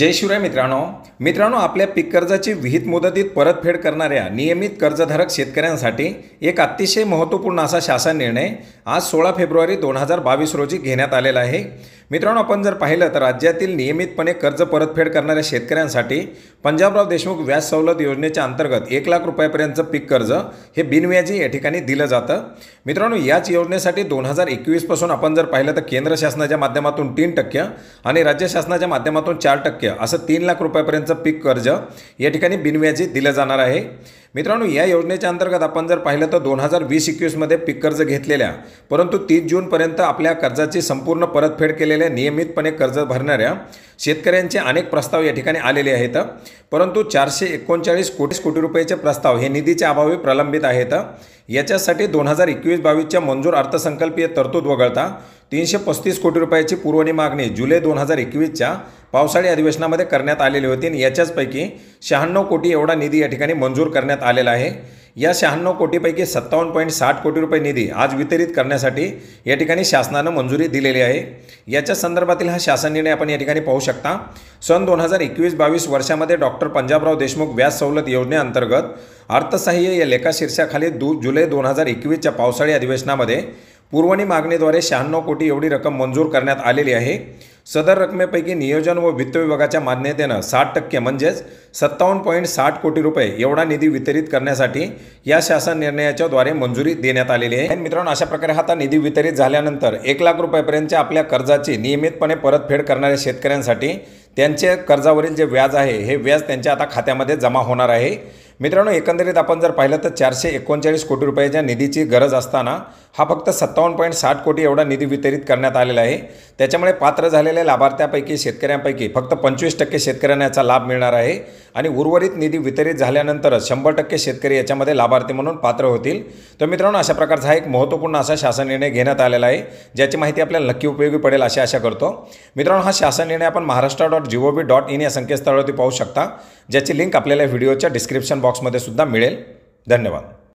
जय शिवराय मित्रांनो मित्रांनो आपल्या पीक कर्जाची विहित मुदतीत परतफेड करणाऱ्या नियमित कर्जधारक शेतकऱ्यांसाठी एक अतिशय महत्त्वपूर्ण असा शासन निर्णय आज सोळा फेब्रुवारी दोन हजार बावीस रोजी घेण्यात आलेला आहे मित्रांनो आपण जर पाहिलं तर राज्यातील नियमितपणे कर्ज परतफेड करणाऱ्या शेतकऱ्यांसाठी पंजाबराव देशमुख व्याज सवलत योजनेच्या अंतर्गत एक लाख रुपयापर्यंतचं पीक कर्ज हे बिनव्याजी या ठिकाणी दिलं जातं मित्रांनो याच योजनेसाठी दोन हजार एकवीसपासून आपण जर पाहिलं तर केंद्र शासनाच्या माध्यमातून तीन टक्के आणि राज्य शासनाच्या माध्यमातून चार टक्के टक्के असं तीन लाख रुपयापर्यंतचं पीक कर्ज या ठिकाणी बिनव्याजी दिलं जाणार आहे मित्रांनो या योजनेच्या अंतर्गत आपण जर पाहिलं तर दोन हजार वीस एकवीसमध्ये पीक कर्ज घेतलेल्या परंतु तीस जूनपर्यंत आपल्या कर्जाची संपूर्ण परतफेड केलेल्या नियमितपणे कर्ज भरणाऱ्या शेतकऱ्यांचे अनेक प्रस्ताव या ठिकाणी आलेले आहेत परंतु चारशे एकोणचाळीस कोटी कोटी रुपयाचे प्रस्ताव हे निधीच्या अभावी प्रलंबित आहेत याच्यासाठी दोन हजार एकवीस बावीसच्या मंजूर अर्थसंकल्पीय तरतूद वगळता तीनशे पस्तीस कोटी रुपयाची पूर्वणी मागणी जुलै दोन हजार एकवीसच्या पावसाळी अधिवेशनामध्ये करण्यात आलेली होती याच्याचपैकी शहाण्णव कोटी एवढा निधी या ठिकाणी मंजूर करण्यात आलेला आहे या शहाण्णव कोटीपैकी सत्तावन्न पॉईंट साठ कोटी रुपये निधी आज वितरित करण्यासाठी या ठिकाणी शासनानं मंजुरी दिलेली आहे याच्या संदर्भातील हा शासन निर्णय आपण या ठिकाणी पाहू शकता सन दोन हजार एकवीस बावीस वर्षामध्ये डॉक्टर पंजाबराव देशमुख व्याज सवलत योजनेअंतर्गत अर्थसहाय्य या लेखा शीर्षाखाली दु जुलै दोन हजार एकवीसच्या पावसाळी अधिवेशनामध्ये पुरवणी मागणीद्वारे शहाण्णव कोटी एवढी रक्कम मंजूर करण्यात आलेली आहे सदर रकमेपैकी नियोजन व वित्त विभागाच्या मान्यतेनं साठ टक्के म्हणजेच सत्तावन्न पॉईंट साठ कोटी रुपये एवढा निधी वितरित करण्यासाठी या शासन निर्णयाच्याद्वारे मंजुरी देण्यात आलेली आहे मित्रांनो अशा प्रकारे हा निधी वितरित झाल्यानंतर एक लाख रुपयापर्यंतच्या आपल्या कर्जाची नियमितपणे परतफेड करणाऱ्या शेतकऱ्यांसाठी त्यांचे कर्जावरील जे व्याज आहे हे व्याज त्यांच्या आता खात्यामध्ये जमा होणार आहे मित्रांनो एकंदरीत आपण जर पाहिलं तर चारशे एकोणचाळीस कोटी रुपयाच्या निधीची गरज असताना हा फक्त सत्तावन्न पॉईंट साठ कोटी एवढा निधी वितरित करण्यात आलेला आहे त्याच्यामुळे पात्र झालेल्या लाभार्थ्यापैकी शेतकऱ्यांपैकी फक्त पंचवीस टक्के शेतकऱ्यांना याचा लाभ मिळणार आहे आणि उर्वरित निधी वितरित झाल्यानंतरच शंभर टक्के शेतकरी याच्यामध्ये लाभार्थी म्हणून पात्र होतील तर मित्रांनो अशा प्रकारचा हा एक महत्त्वपूर्ण असा शासन निर्णय घेण्यात आलेला आहे ज्याची माहिती आपल्याला नक्की उपयोगी पडेल अशी आशा करतो मित्रांनो हा शासन निर्णय आपण Maharashtra dot G O dot in या संकेतस्थळावरती पाहू शकता ज्याची लिंक आपल्याला व्हिडिओच्या डिस्क्रिप्शन बॉक्स बॉक्समध्ये सुद्धा मिळेल धन्यवाद